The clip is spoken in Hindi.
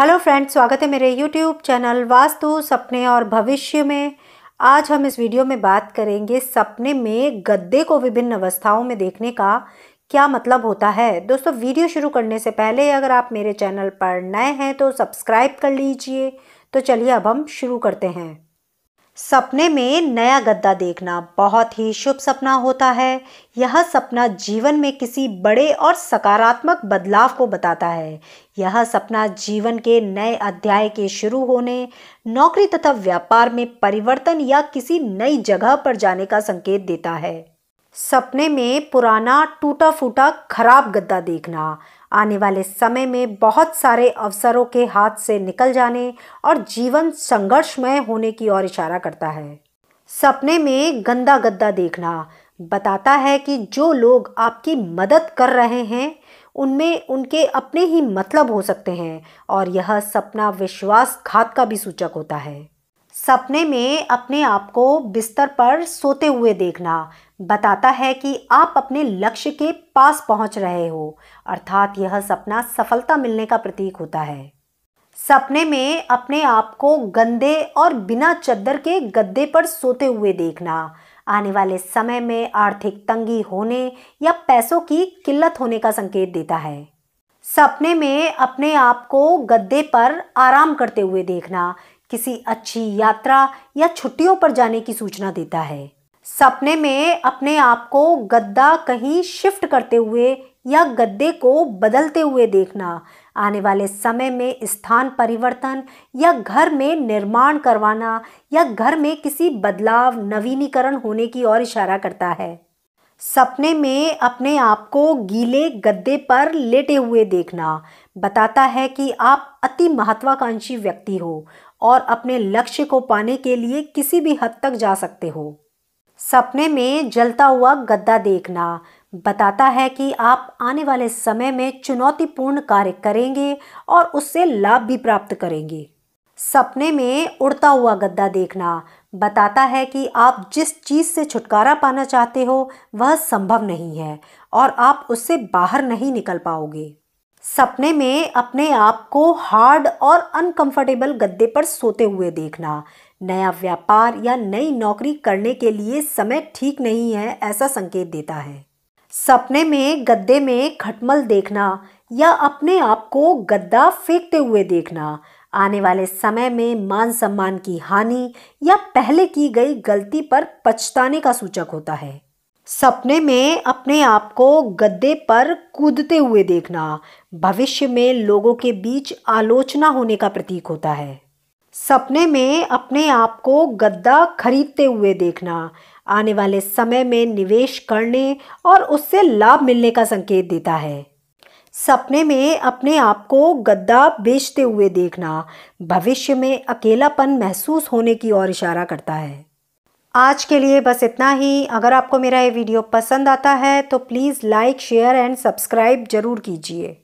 हेलो फ्रेंड्स स्वागत है मेरे यूट्यूब चैनल वास्तु सपने और भविष्य में आज हम इस वीडियो में बात करेंगे सपने में गद्दे को विभिन्न अवस्थाओं में देखने का क्या मतलब होता है दोस्तों वीडियो शुरू करने से पहले अगर आप मेरे चैनल पर नए हैं तो सब्सक्राइब कर लीजिए तो चलिए अब हम शुरू करते हैं सपने में नया गद्दा देखना बहुत ही शुभ सपना होता है यह सपना जीवन में किसी बड़े और सकारात्मक बदलाव को बताता है यह सपना जीवन के नए अध्याय के शुरू होने नौकरी तथा व्यापार में परिवर्तन या किसी नई जगह पर जाने का संकेत देता है सपने में पुराना टूटा फूटा खराब गद्दा देखना आने वाले समय में बहुत सारे अवसरों के हाथ से निकल जाने और जीवन संघर्षमय होने की ओर इशारा करता है सपने में गंदा गद्दा देखना बताता है कि जो लोग आपकी मदद कर रहे हैं उनमें उनके अपने ही मतलब हो सकते हैं और यह सपना विश्वासघात का भी सूचक होता है सपने में अपने आप को बिस्तर पर सोते हुए देखना बताता है कि आप अपने लक्ष्य के पास पहुंच रहे हो अर्थात यह सपना सफलता मिलने का प्रतीक होता है सपने में अपने आप को गंदे और बिना चद्दर के गद्दे पर सोते हुए देखना आने वाले समय में आर्थिक तंगी होने या पैसों की किल्लत होने का संकेत देता है सपने में अपने आप को गद्दे पर आराम करते हुए देखना किसी अच्छी यात्रा या छुट्टियों पर जाने की सूचना देता है सपने में अपने आप को गद्दा कहीं शिफ्ट करते हुए या गद्दे को बदलते हुए देखना आने वाले समय में स्थान परिवर्तन या घर में निर्माण करवाना या घर में किसी बदलाव नवीनीकरण होने की ओर इशारा करता है सपने में अपने आप को गीले गद्दे पर लेटे हुए देखना बताता है कि आप अति महत्वाकांक्षी व्यक्ति हो और अपने लक्ष्य को पाने के लिए किसी भी हद तक जा सकते हो सपने में जलता हुआ गद्दा देखना बताता है कि आप आने वाले समय में चुनौतीपूर्ण कार्य करेंगे और उससे लाभ भी प्राप्त करेंगे सपने में उड़ता हुआ गद्दा देखना बताता है कि आप जिस चीज़ से छुटकारा पाना चाहते हो वह संभव नहीं है और आप उससे बाहर नहीं निकल पाओगे सपने में अपने आप को हार्ड और अनकंफर्टेबल गद्दे पर सोते हुए देखना नया व्यापार या नई नौकरी करने के लिए समय ठीक नहीं है ऐसा संकेत देता है सपने में गद्दे में खटमल देखना या अपने आप को गद्दा फेंकते हुए देखना आने वाले समय में मान सम्मान की हानि या पहले की गई गलती पर पछताने का सूचक होता है सपने में अपने आप को गद्दे पर कूदते हुए देखना भविष्य में लोगों के बीच आलोचना होने का प्रतीक होता है सपने में अपने आप को गद्दा खरीदते हुए देखना आने वाले समय में निवेश करने और उससे लाभ मिलने का संकेत देता है सपने में अपने आप को गद्दा बेचते हुए देखना भविष्य में अकेलापन महसूस होने की ओर इशारा करता है आज के लिए बस इतना ही अगर आपको मेरा ये वीडियो पसंद आता है तो please like share and subscribe ज़रूर कीजिए